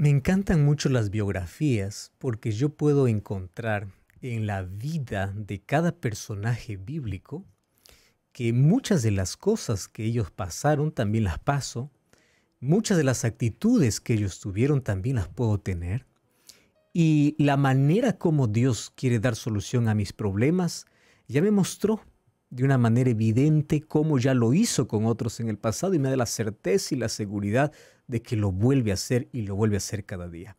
Me encantan mucho las biografías porque yo puedo encontrar en la vida de cada personaje bíblico que muchas de las cosas que ellos pasaron también las paso, muchas de las actitudes que ellos tuvieron también las puedo tener, y la manera como Dios quiere dar solución a mis problemas ya me mostró de una manera evidente cómo ya lo hizo con otros en el pasado y me da la certeza y la seguridad de que lo vuelve a hacer y lo vuelve a hacer cada día.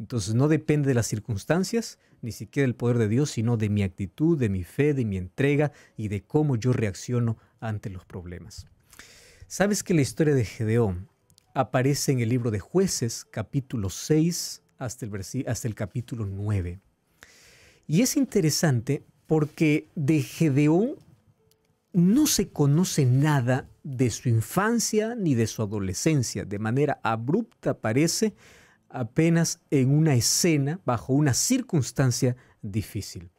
Entonces no depende de las circunstancias, ni siquiera del poder de Dios, sino de mi actitud, de mi fe, de mi entrega y de cómo yo reacciono ante los problemas. ¿Sabes que la historia de Gedeón aparece en el libro de jueces, capítulo 6 hasta el, hasta el capítulo 9? Y es interesante porque de Gedeón no se conoce nada de su infancia ni de su adolescencia. De manera abrupta aparece apenas en una escena bajo una circunstancia difícil.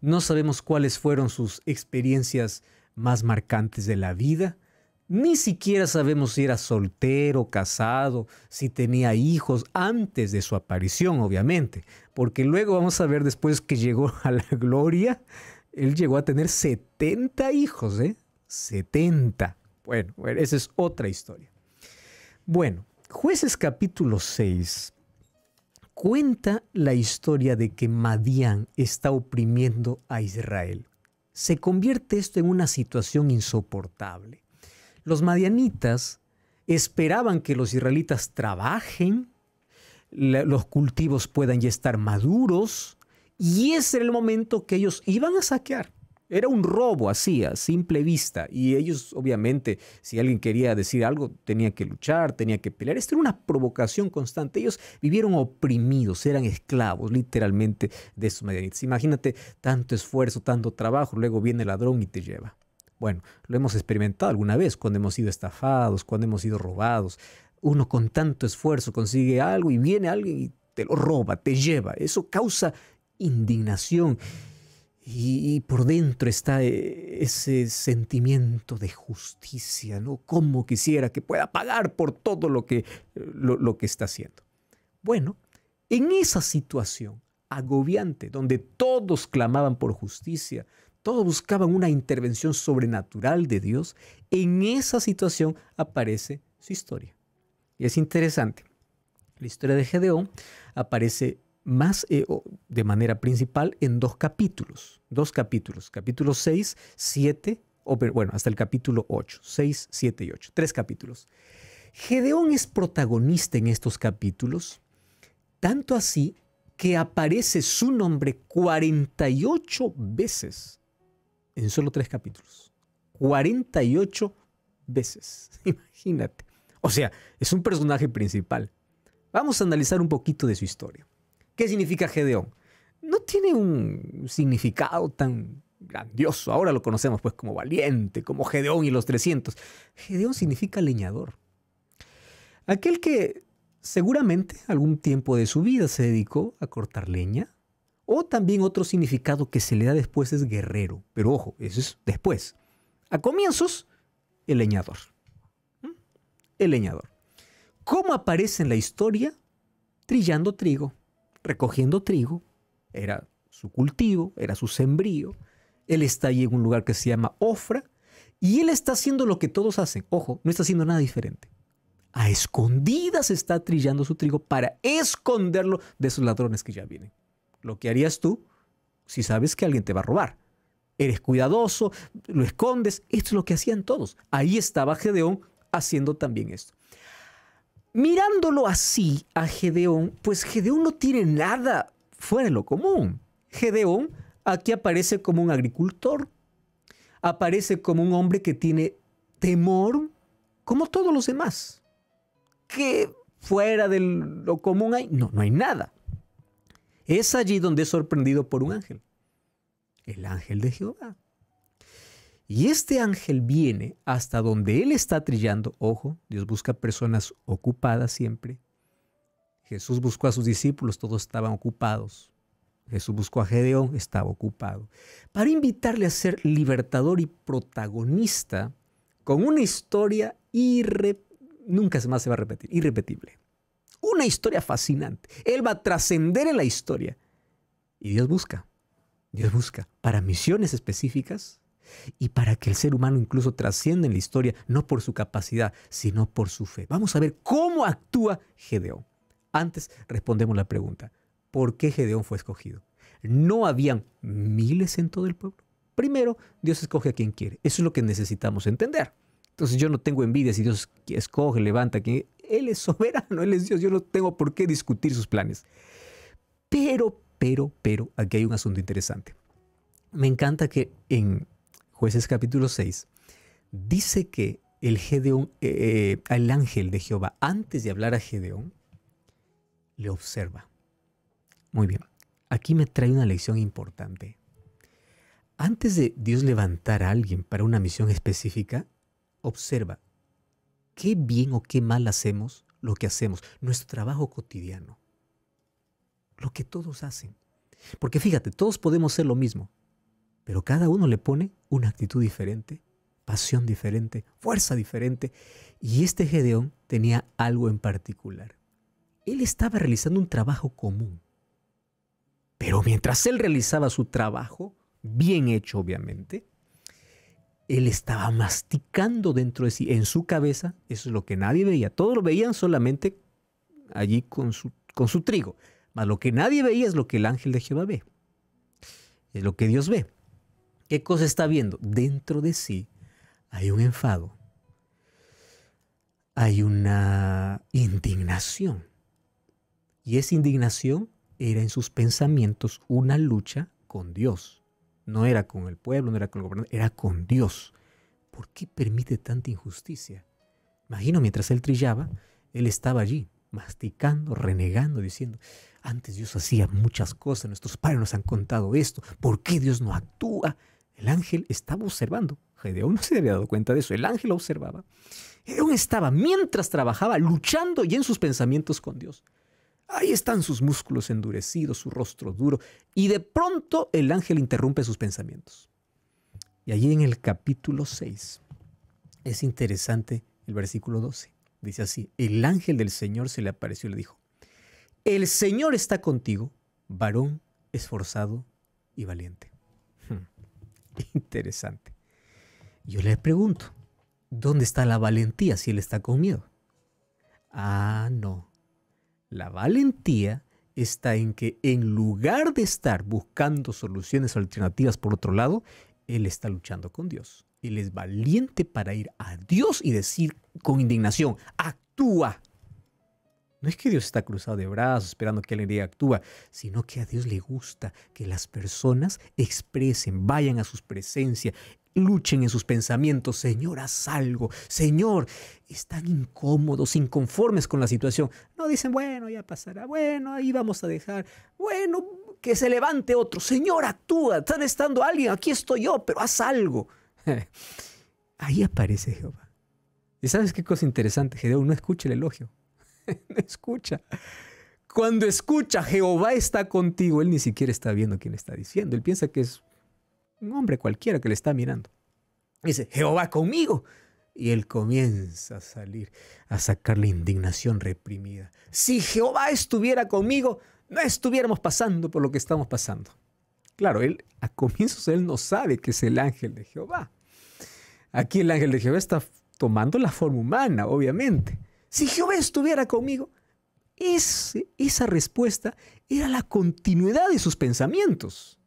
No sabemos cuáles fueron sus experiencias más marcantes de la vida. Ni siquiera sabemos si era soltero, casado, si tenía hijos antes de su aparición, obviamente, porque luego vamos a ver después que llegó a la gloria, él llegó a tener 70 hijos, ¿eh? 70. Bueno, esa es otra historia. Bueno, jueces capítulo 6 cuenta la historia de que Madián está oprimiendo a Israel. Se convierte esto en una situación insoportable. Los madianitas esperaban que los israelitas trabajen, los cultivos puedan ya estar maduros, y ese era el momento que ellos iban a saquear. Era un robo así, a simple vista. Y ellos, obviamente, si alguien quería decir algo, tenía que luchar, tenía que pelear. Esto era una provocación constante. Ellos vivieron oprimidos, eran esclavos, literalmente, de sus medianitas. Imagínate tanto esfuerzo, tanto trabajo, luego viene el ladrón y te lleva. Bueno, lo hemos experimentado alguna vez cuando hemos sido estafados, cuando hemos sido robados. Uno con tanto esfuerzo consigue algo y viene alguien y te lo roba, te lleva. Eso causa indignación y, por dentro está eh, ese sentimiento de justicia, ¿no? ¿Cómo quisiera que pueda pagar por todo lo que, lo que está haciendo? Bueno, en esa situación agobiante, donde todos clamaban por justicia, todos buscaban una intervención sobrenatural de Dios, en esa situación aparece su historia. Y es interesante. La historia de Gedeón aparece más eh, de manera principal en dos capítulos, dos capítulos, capítulo 6, 7, o, bueno, hasta el capítulo 8, 6, 7 y 8, tres capítulos. Gedeón es protagonista en estos capítulos, tanto así que aparece su nombre 48 veces en solo tres capítulos. 48 veces, imagínate. O sea, es un personaje principal. Vamos a analizar un poquito de su historia. ¿Qué significa Gedeón? No tiene un significado tan grandioso. Ahora lo conocemos pues como valiente, como Gedeón y los 300. Gedeón significa leñador. Aquel que seguramente algún tiempo de su vida se dedicó a cortar leña. O también otro significado que se le da después es guerrero. Pero ojo, eso es después. A comienzos, el leñador. ¿Mm? El leñador. ¿Cómo aparece en la historia? Trillando trigo recogiendo trigo, era su cultivo, era su sembrío. Él está ahí en un lugar que se llama Ofra y él está haciendo lo que todos hacen. Ojo, no está haciendo nada diferente. A escondidas está trillando su trigo para esconderlo de esos ladrones que ya vienen. Lo que harías tú si sabes que alguien te va a robar. Eres cuidadoso, lo escondes. Esto es lo que hacían todos. Ahí estaba Gedeón haciendo también esto. Mirándolo así a Gedeón, pues Gedeón no tiene nada fuera de lo común. Gedeón aquí aparece como un agricultor, aparece como un hombre que tiene temor, como todos los demás. ¿Qué fuera de lo común hay, no, no hay nada. Es allí donde es sorprendido por un ángel, el ángel de Jehová. Y este ángel viene hasta donde él está trillando. Ojo, Dios busca personas ocupadas siempre. Jesús buscó a sus discípulos, todos estaban ocupados. Jesús buscó a Gedeón, estaba ocupado. Para invitarle a ser libertador y protagonista con una historia irre... nunca más se va a repetir, irrepetible. Una historia fascinante. Él va a trascender en la historia. Y Dios busca, Dios busca para misiones específicas y para que el ser humano incluso trascienda en la historia, no por su capacidad, sino por su fe. Vamos a ver cómo actúa Gedeón. Antes respondemos la pregunta, ¿por qué Gedeón fue escogido? ¿No habían miles en todo el pueblo? Primero, Dios escoge a quien quiere. Eso es lo que necesitamos entender. Entonces yo no tengo envidia si Dios escoge, levanta, que Él es soberano, Él es Dios, yo no tengo por qué discutir sus planes. Pero, pero, pero, aquí hay un asunto interesante. Me encanta que en jueces capítulo 6, dice que el, eh, eh, ángel de Jehová, antes de hablar a Gedeón, le observa. Muy bien, aquí me trae una lección importante. Antes de Dios levantar a alguien para una misión específica, observa qué bien o qué mal hacemos lo que hacemos, nuestro trabajo cotidiano, lo que todos hacen. Porque fíjate, todos podemos ser lo mismo, pero cada uno le pone una actitud diferente, pasión diferente, fuerza diferente. Y este Gedeón tenía algo en particular. Él estaba realizando un trabajo común. Pero mientras él realizaba su trabajo, bien hecho obviamente, él estaba masticando dentro de sí, en su cabeza, eso es lo que nadie veía. Todos lo veían solamente allí con su, con su trigo. Mas lo que nadie veía es lo que el ángel de Jehová ve. Es lo que Dios ve. ¿Qué cosa está viendo? Dentro de sí hay un enfado, hay una indignación. Y esa indignación era en sus pensamientos una lucha con Dios. No era con el pueblo, no era con el gobernador, era con Dios. ¿Por qué permite tanta injusticia? Imagino, mientras él trillaba, él estaba allí, masticando, renegando, diciendo, antes Dios hacía muchas cosas, nuestros padres nos han contado esto, ¿por qué Dios no actúa? El ángel estaba observando. Gedeón no se había dado cuenta de eso. El ángel observaba. Gedeón estaba, mientras trabajaba, luchando y en sus pensamientos con Dios. Ahí están sus músculos endurecidos, su rostro duro. Y de pronto el ángel interrumpe sus pensamientos. Y allí en el capítulo 6 es interesante el versículo 12. Dice así, el ángel del Señor se le apareció y le dijo, el Señor está contigo, varón esforzado y valiente. Interesante. Yo le pregunto, ¿dónde está la valentía si él está con miedo? Ah, no. La valentía está en que en lugar de estar buscando soluciones alternativas por otro lado, él está luchando con Dios. Él es valiente para ir a Dios y decir con indignación, actúa, no es que Dios está cruzado de brazos esperando que alguien actúa, sino que a Dios le gusta que las personas expresen, vayan a su presencia, luchen en sus pensamientos. Señor, haz algo. Señor, están incómodos, inconformes con la situación. No dicen, bueno, ya pasará. Bueno, ahí vamos a dejar. Bueno, que se levante otro. Señor, actúa. Están estando alguien. Aquí estoy yo, pero haz algo. ahí aparece Jehová. ¿Y sabes qué cosa interesante? Gedeón no escucha el elogio. escucha. Cuando escucha, Jehová está contigo, él ni siquiera está viendo quién está diciendo. Él piensa que es un hombre cualquiera que le está mirando. Dice, Jehová conmigo. Y él comienza a salir, a sacar la indignación reprimida. Si Jehová estuviera conmigo, no estuviéramos pasando por lo que estamos pasando. Claro, él a comienzos él no sabe que es el ángel de Jehová. Aquí el ángel de Jehová está tomando la forma humana, obviamente si Jehová estuviera conmigo, esa respuesta era la continuidad de sus pensamientos.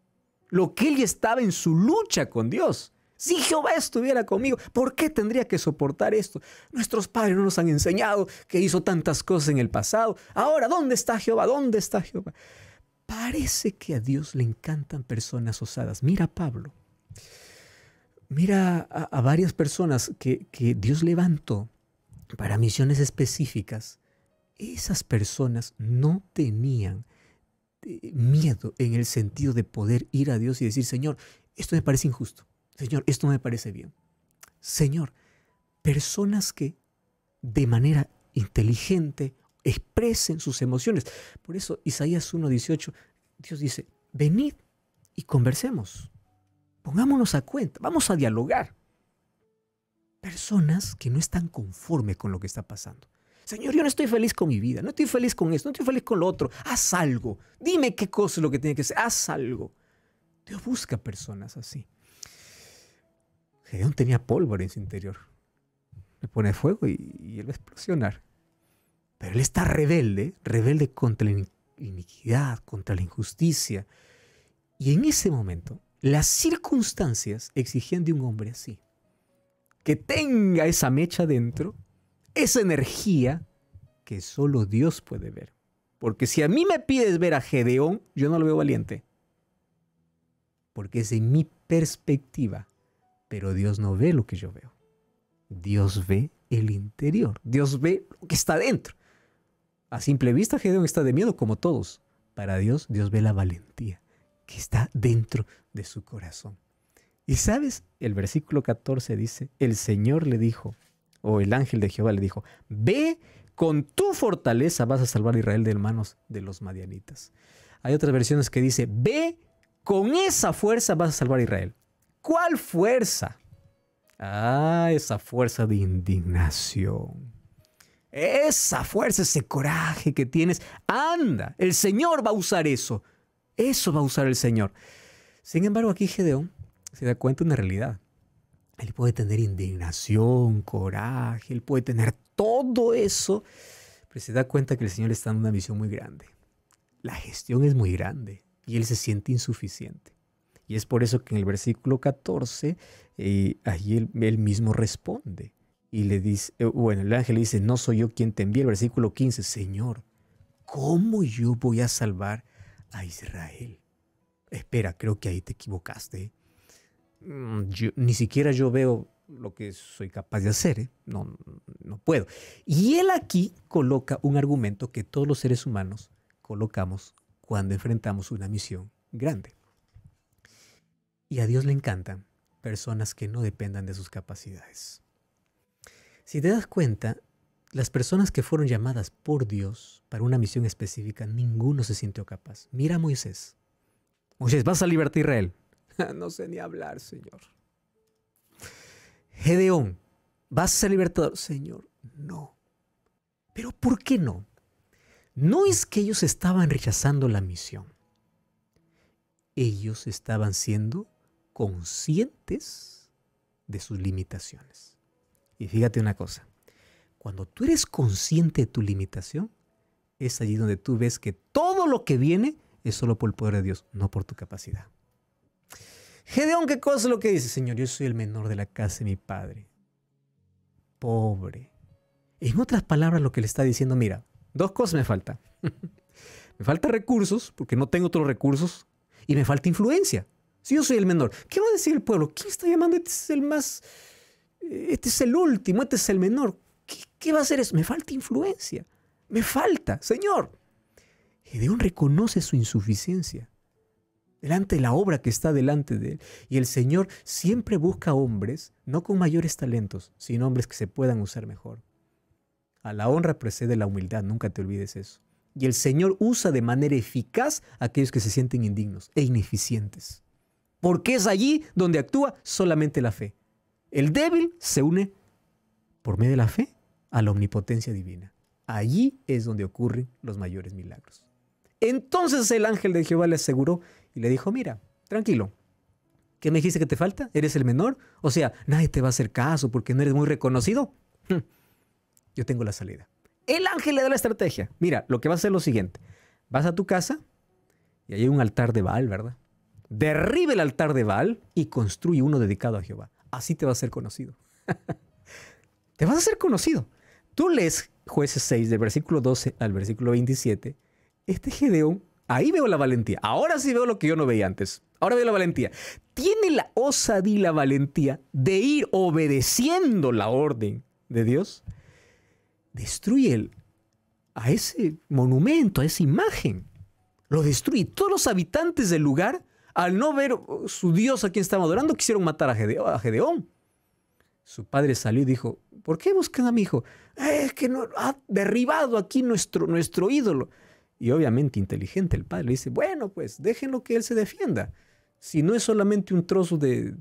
Lo que él estaba en su lucha con Dios. Si Jehová estuviera conmigo, ¿por qué tendría que soportar esto? Nuestros padres no nos han enseñado que hizo tantas cosas en el pasado. Ahora, ¿dónde está Jehová? ¿Dónde está Jehová? Parece que a Dios le encantan personas osadas. Mira a Pablo. Mira a, varias personas que, que Dios levantó para misiones específicas, esas personas no tenían eh, miedo en el sentido de poder ir a Dios y decir, Señor, esto me parece injusto. Señor, esto no me parece bien. Señor, personas que de manera inteligente expresen sus emociones. Por eso Isaías 1.18, Dios dice, venid y conversemos. Pongámonos a cuenta, vamos a dialogar personas que no están conformes con lo que está pasando. Señor, yo no estoy feliz con mi vida, no estoy feliz con esto, no estoy feliz con lo otro. Haz algo. Dime qué cosa es lo que tiene que ser, Haz algo. Dios busca personas así. Gedeón tenía pólvora en su interior. Le pone fuego y, y él va a explosionar. Pero él está rebelde, rebelde contra la iniquidad, contra la injusticia. Y en ese momento, las circunstancias exigían de un hombre así que tenga esa mecha dentro, esa energía que solo Dios puede ver. Porque si a mí me pides ver a Gedeón, yo no lo veo valiente. Porque es en mi perspectiva. Pero Dios no ve lo que yo veo. Dios ve el interior. Dios ve lo que está dentro. A simple vista, Gedeón está de miedo como todos. Para Dios, Dios ve la valentía que está dentro de su corazón. Y sabes, el versículo 14 dice, el Señor le dijo, o el ángel de Jehová le dijo, ve con tu fortaleza vas a salvar a Israel de manos de los madianitas. Hay otras versiones que dice, ve con esa fuerza vas a salvar a Israel. ¿Cuál fuerza? Ah, esa fuerza de indignación. Esa fuerza, ese coraje que tienes. Anda, el Señor va a usar eso. Eso va a usar el Señor. Sin embargo, aquí Gedeón se da cuenta de una realidad. Él puede tener indignación, coraje, él puede tener todo eso, pero se da cuenta que el Señor está en una misión muy grande. La gestión es muy grande y él se siente insuficiente. Y es por eso que en el versículo 14, eh, allí él, mismo responde. Y le dice, eh, bueno, el ángel le dice, no soy yo quien te envía. El versículo 15, Señor, ¿cómo yo voy a salvar a Israel? Espera, creo que ahí te equivocaste. Mm, ni siquiera yo veo lo que soy capaz de hacer, ¿eh? no, no puedo. Y él aquí coloca un argumento que todos los seres humanos colocamos cuando enfrentamos una misión grande. Y a Dios le encantan personas que no dependan de sus capacidades. Si te das cuenta, las personas que fueron llamadas por Dios para una misión específica, ninguno se sintió capaz. Mira a Moisés. Moisés, vas a libertar a Israel. no sé ni hablar, Señor. Gedeón, ¿vas a ser libertador? Señor, no. Pero ¿por qué no? No es que ellos estaban rechazando la misión. Ellos estaban siendo conscientes de sus limitaciones. Y fíjate una cosa, cuando tú eres consciente de tu limitación, es allí donde tú ves que todo lo que viene es solo por el poder de Dios, no por tu capacidad. Gedeón, ¿qué cosa es lo que dice? Señor, yo soy el menor de la casa de mi padre. Pobre. En otras palabras, lo que le está diciendo, mira, dos cosas me faltan. me faltan recursos, porque no tengo otros recursos, y me falta influencia. Si yo soy el menor, ¿qué va a decir el pueblo? ¿Quién está llamando? Este es el más, este es el último, este es el menor. ¿Qué, va a hacer eso? Me falta influencia. Me falta, Señor. Gedeón reconoce su insuficiencia delante de la obra que está delante de él. Y el Señor siempre busca hombres, no con mayores talentos, sino hombres que se puedan usar mejor. A la honra precede la humildad, nunca te olvides eso. Y el Señor usa de manera eficaz aquellos que se sienten indignos e ineficientes. Porque es allí donde actúa solamente la fe. El débil se une por medio de la fe a la omnipotencia divina. Allí es donde ocurren los mayores milagros. Entonces el ángel de Jehová le aseguró y le dijo, mira, tranquilo, ¿qué me dijiste que te falta? ¿Eres el menor? O sea, nadie te va a hacer caso porque no eres muy reconocido. Hmm. Yo tengo la salida. El ángel le da la estrategia. Mira, lo que va a hacer es lo siguiente. Vas a tu casa y hay un altar de Baal, ¿verdad? Derribe el altar de Baal y construye uno dedicado a Jehová. Así te va a ser conocido. te vas a ser conocido. Tú lees jueces 6 del versículo 12 al versículo 27. Este Gedeón Ahí veo la valentía. Ahora sí veo lo que yo no veía antes. Ahora veo la valentía. Tiene la osadía y la valentía de ir obedeciendo la orden de Dios. Destruye el, a ese monumento, a esa imagen. Lo destruye. Todos los habitantes del lugar, al no ver uh, su Dios a quien estaban adorando, quisieron matar a Gedeón. Su padre salió y dijo, ¿por qué buscan a mi hijo? Es que no, ha derribado aquí nuestro, nuestro ídolo y obviamente inteligente el padre, dice, bueno, pues déjenlo que él se defienda. Si no es solamente un trozo de,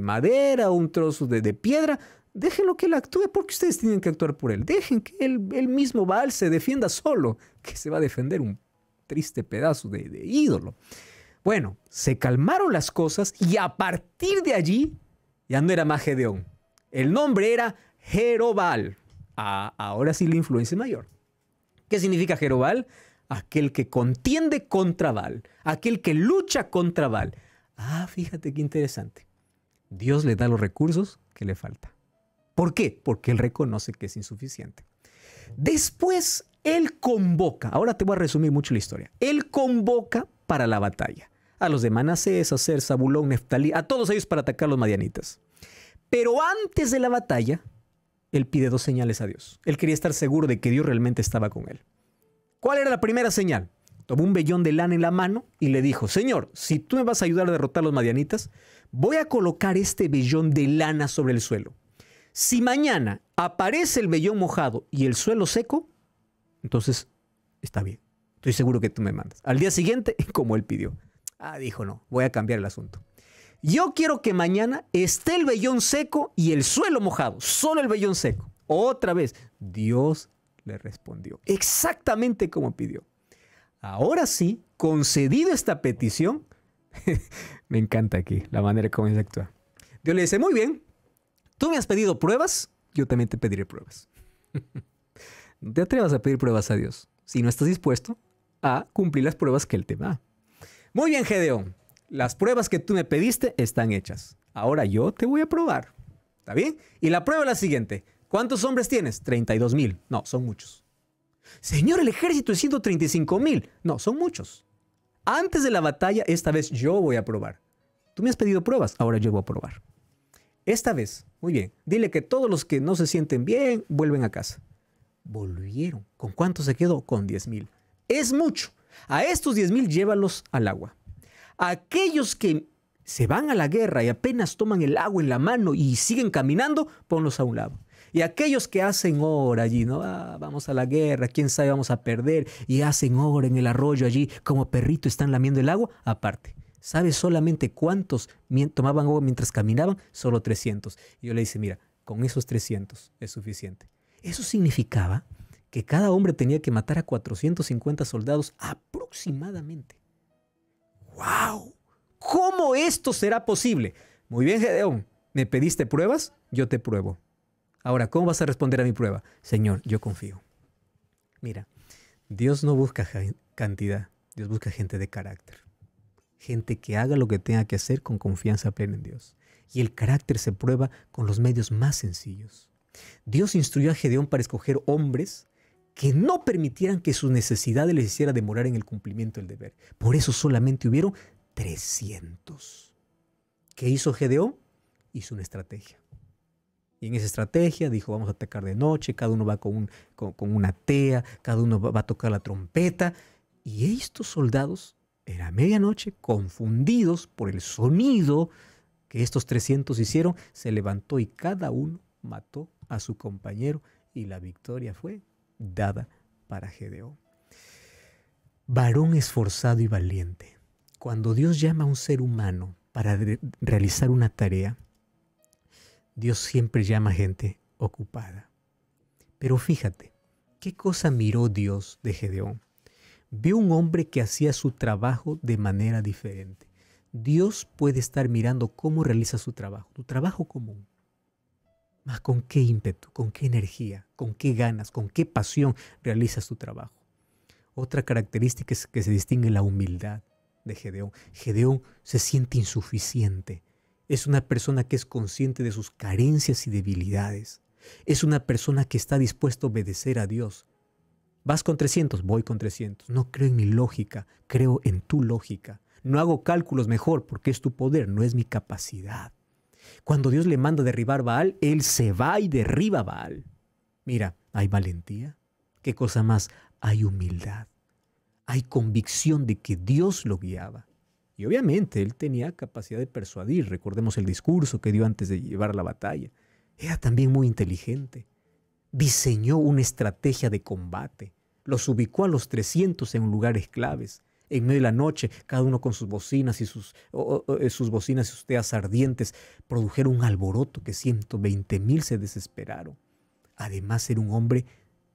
madera o un trozo de, piedra, déjenlo que él actúe, porque ustedes tienen que actuar por él. Dejen que él, mismo va, se defienda solo, que se va a defender un triste pedazo de, ídolo. Bueno, se calmaron las cosas y a partir de allí ya no era más Gedeón. El nombre era Jerobal. ahora sí la influencia mayor. ¿Qué significa Jerobal? aquel que contiende contra Baal, aquel que lucha contra Baal. Ah, fíjate qué interesante. Dios le da los recursos que le falta. ¿Por qué? Porque él reconoce que es insuficiente. Después, él convoca, ahora te voy a resumir mucho la historia, él convoca para la batalla a los de Manasés, a Ser, Zabulón, Neftalí, a todos ellos para atacar los madianitas. Pero antes de la batalla, él pide dos señales a Dios. Él quería estar seguro de que Dios realmente estaba con él. ¿Cuál era la primera señal? Tomó un vellón de lana en la mano y le dijo, Señor, si tú me vas a ayudar a derrotar a los madianitas, voy a colocar este vellón de lana sobre el suelo. Si mañana aparece el vellón mojado y el suelo seco, entonces está bien. Estoy seguro que tú me mandas. Al día siguiente, como él pidió. Ah, dijo, no, voy a cambiar el asunto. Yo quiero que mañana esté el vellón seco y el suelo mojado, solo el vellón seco. Otra vez, Dios le respondió, exactamente como pidió. Ahora sí, concedido esta petición, me encanta aquí la manera como se actúa. Dios le dice, muy bien, tú me has pedido pruebas, yo también te pediré pruebas. no te atrevas a pedir pruebas a Dios si no estás dispuesto a cumplir las pruebas que Él te da. Muy bien, Gedeón, las pruebas que tú me pediste están hechas. Ahora yo te voy a probar. ¿Está bien? Y la prueba es la siguiente. ¿Cuántos hombres tienes? 32 mil. No, son muchos. Señor, el ejército es 135 mil. No, son muchos. Antes de la batalla, esta vez yo voy a probar. Tú me has pedido pruebas, ahora yo voy a probar. Esta vez, muy bien, dile que todos los que no se sienten bien vuelven a casa. Volvieron. ¿Con cuánto se quedó? Con 10 mil. Es mucho. A estos 10 mil llévalos al agua. Aquellos que se van a la guerra y apenas toman el agua en la mano y siguen caminando, ponlos a un lado. Y aquellos que hacen oro allí, ¿no? Ah, vamos a la guerra, quién sabe, vamos a perder, y hacen oro en el arroyo allí, como perrito están lamiendo el agua, aparte. ¿Sabes solamente cuántos tomaban agua mientras caminaban? Solo 300. Y yo le dije, mira, con esos 300 es suficiente. Eso significaba que cada hombre tenía que matar a 450 soldados aproximadamente. ¡Wow! ¿Cómo esto será posible? Muy bien, Gedeón, ¿me pediste pruebas? Yo te pruebo. Ahora, ¿cómo vas a responder a mi prueba? Señor, yo confío. Mira, Dios no busca cantidad, Dios busca gente de carácter. Gente que haga lo que tenga que hacer con confianza plena en Dios. Y el carácter se prueba con los medios más sencillos. Dios instruyó a Gedeón para escoger hombres que no permitieran que sus necesidades les hiciera demorar en el cumplimiento del deber. Por eso solamente hubieron 300. ¿Qué hizo Gedeón? Hizo una estrategia. Y en esa estrategia dijo, vamos a atacar de noche, cada uno va con, con, una tea, cada uno va a tocar la trompeta. Y estos soldados, en la medianoche, confundidos por el sonido que estos 300 hicieron, se levantó y cada uno mató a su compañero y la victoria fue dada para Gedeón. Varón esforzado y valiente. Cuando Dios llama a un ser humano para realizar una tarea, Dios siempre llama gente ocupada. Pero fíjate, ¿qué cosa miró Dios de Gedeón? Vio un hombre que hacía su trabajo de manera diferente. Dios puede estar mirando cómo realiza su trabajo, tu trabajo común. Mas con qué ímpetu, con qué energía, con qué ganas, con qué pasión realizas tu trabajo. Otra característica es que se distingue la humildad de Gedeón. Gedeón se siente insuficiente. Es una persona que es consciente de sus carencias y debilidades. Es una persona que está dispuesta a obedecer a Dios. Vas con 300, voy con 300. No creo en mi lógica, creo en tu lógica. No hago cálculos mejor porque es tu poder, no es mi capacidad. Cuando Dios le manda derribar Baal, él se va y derriba Baal. Mira, hay valentía. ¿Qué cosa más? Hay humildad. Hay convicción de que Dios lo guiaba. Y obviamente él tenía capacidad de persuadir, recordemos el discurso que dio antes de llevar la batalla. Era también muy inteligente. Diseñó una estrategia de combate. Los ubicó a los 300 en lugares claves. En medio de la noche, cada uno con sus bocinas y sus, eh, sus bocinas y sus teas ardientes produjeron un alboroto que 120 mil se desesperaron. Además, era un hombre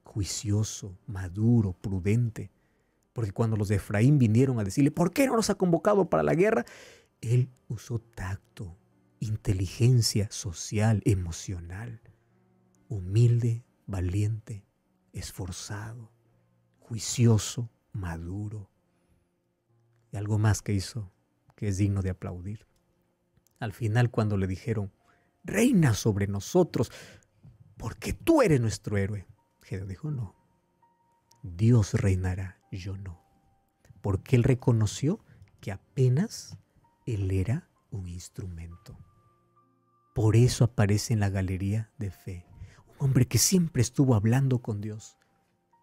juicioso, maduro, prudente. Porque cuando los de Efraín vinieron a decirle, ¿por qué no nos ha convocado para la guerra? Él usó tacto, inteligencia social, emocional, humilde, valiente, esforzado, juicioso, maduro. Y algo más que hizo que es digno de aplaudir. Al final cuando le dijeron, reina sobre nosotros, porque tú eres nuestro héroe, Gedeo dijo, no, Dios reinará, yo no. Porque él reconoció que apenas él era un instrumento. Por eso aparece en la galería de fe un hombre que siempre estuvo hablando con Dios.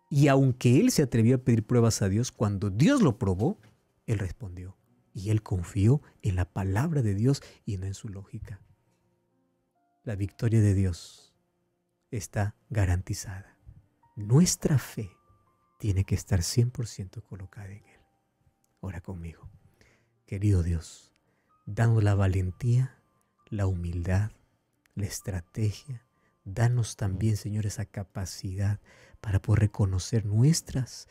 Y aunque él se atrevió a pedir pruebas a Dios, cuando Dios lo probó, él respondió. Y él confió en la palabra de Dios y no en su lógica. La victoria de Dios está garantizada. Nuestra fe tiene que estar 100% colocada en Él. Ora conmigo. Querido Dios, danos la valentía, la humildad, la estrategia. Danos también, Señor, esa capacidad para poder reconocer nuestras,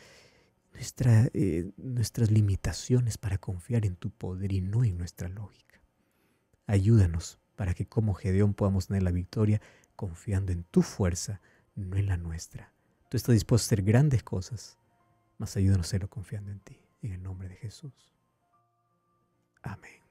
eh, nuestras limitaciones, para confiar en tu poder y no en nuestra lógica. Ayúdanos para que como Gedeón podamos tener la victoria confiando en tu fuerza, no en la nuestra. Tú estás dispuesto a hacer grandes cosas, mas ayúdanos a hacerlo confiando en ti, en el nombre de Jesús. Amén.